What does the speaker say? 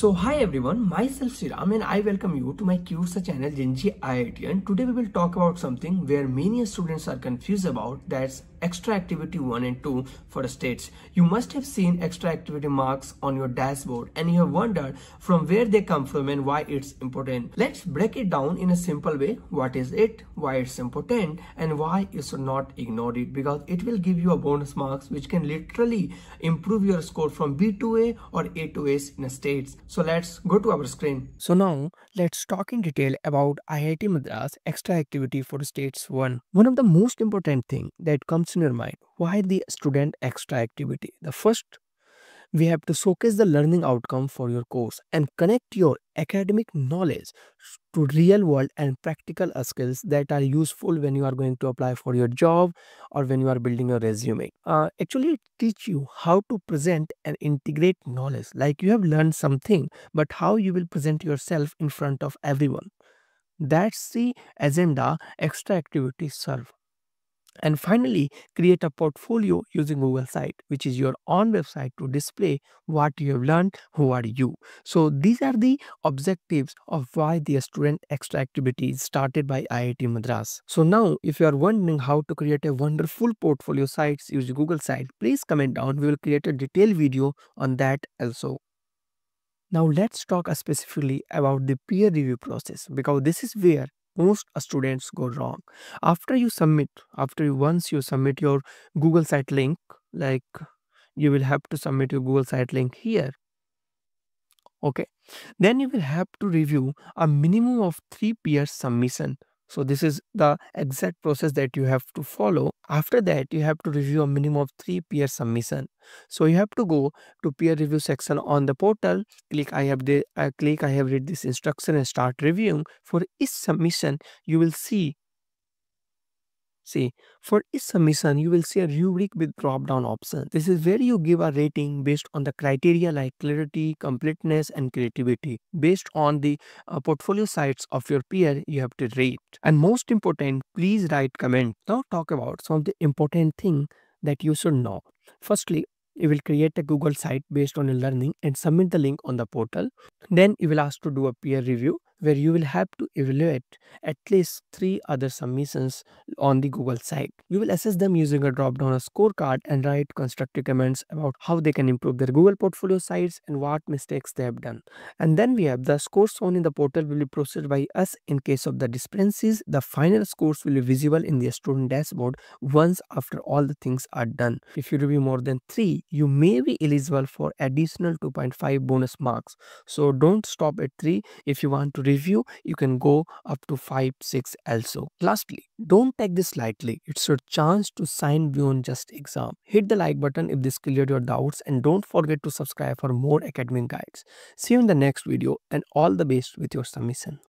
So hi everyone, myself Sriram and I welcome you to my Qsa channel Genji IIT and today we will talk about something where many students are confused about that's extra activity 1 and 2 for states. You must have seen extra activity marks on your dashboard and you have wondered from where they come from and why it's important. Let's break it down in a simple way. What is it? Why it's important and why you should not ignore it because it will give you a bonus marks which can literally improve your score from B to A or A to S in a states. So let's go to our screen. So now let's talk in detail about IIT Madras extra activity for states 1. One of the most important thing that comes thoughts in your mind. Why the student extra activity? The first, we have to showcase the learning outcome for your course and connect your academic knowledge to real world and practical skills that are useful when you are going to apply for your job or when you are building your resume. Uh, actually, teach you how to present and integrate knowledge. Like you have learned something, but how you will present yourself in front of everyone. That's the agenda extra activities serve. And finally, create a portfolio using Google Site, which is your own website to display what you have learned, who are you. So these are the objectives of why the student extra activity started by IIT Madras. So now, if you are wondering how to create a wonderful portfolio sites using Google Site, please comment down. We will create a detailed video on that also. Now let's talk specifically about the peer review process because this is where most students go wrong after you submit after you once you submit your google site link like you will have to submit your google site link here okay then you will have to review a minimum of three peer submission so this is the exact process that you have to follow. After that, you have to review a minimum of three peer submission. So you have to go to peer review section on the portal. Click I have the uh, click I have read this instruction and start reviewing. For each submission, you will see See, for each submission, you will see a rubric with drop-down options. This is where you give a rating based on the criteria like clarity, completeness, and creativity. Based on the uh, portfolio sites of your peer, you have to rate. And most important, please write comment. Now talk about some of the important thing that you should know. Firstly, you will create a Google site based on your learning and submit the link on the portal. Then you will ask to do a peer review where you will have to evaluate at least three other submissions on the Google site. You will assess them using a drop-down scorecard and write constructive comments about how they can improve their Google portfolio sites and what mistakes they have done. And then we have the scores shown in the portal will be processed by us in case of the discrepancies. The final scores will be visible in the student dashboard once after all the things are done. If you review more than three, you may be eligible for additional 2.5 bonus marks. So don't stop at three if you want to review, you can go up to 5, 6 also. Lastly, don't take this lightly. It's your chance to sign beyond just exam. Hit the like button if this cleared your doubts and don't forget to subscribe for more academic guides. See you in the next video and all the best with your submission.